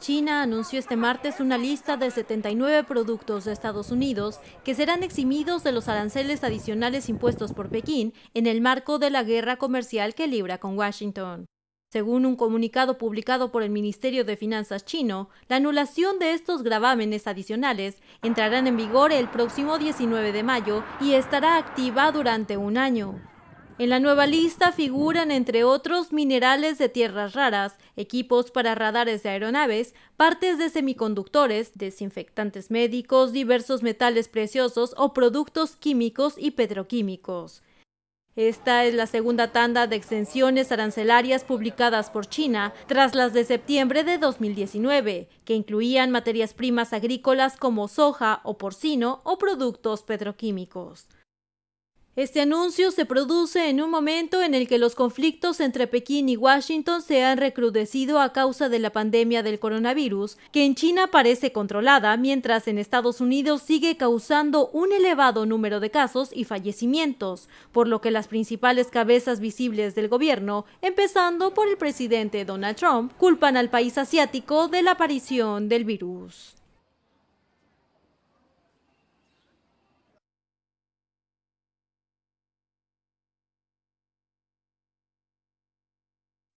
China anunció este martes una lista de 79 productos de Estados Unidos que serán eximidos de los aranceles adicionales impuestos por Pekín en el marco de la guerra comercial que libra con Washington. Según un comunicado publicado por el Ministerio de Finanzas chino, la anulación de estos gravámenes adicionales entrarán en vigor el próximo 19 de mayo y estará activa durante un año. En la nueva lista figuran, entre otros, minerales de tierras raras, equipos para radares de aeronaves, partes de semiconductores, desinfectantes médicos, diversos metales preciosos o productos químicos y petroquímicos. Esta es la segunda tanda de extensiones arancelarias publicadas por China tras las de septiembre de 2019, que incluían materias primas agrícolas como soja o porcino o productos petroquímicos. Este anuncio se produce en un momento en el que los conflictos entre Pekín y Washington se han recrudecido a causa de la pandemia del coronavirus, que en China parece controlada, mientras en Estados Unidos sigue causando un elevado número de casos y fallecimientos, por lo que las principales cabezas visibles del gobierno, empezando por el presidente Donald Trump, culpan al país asiático de la aparición del virus.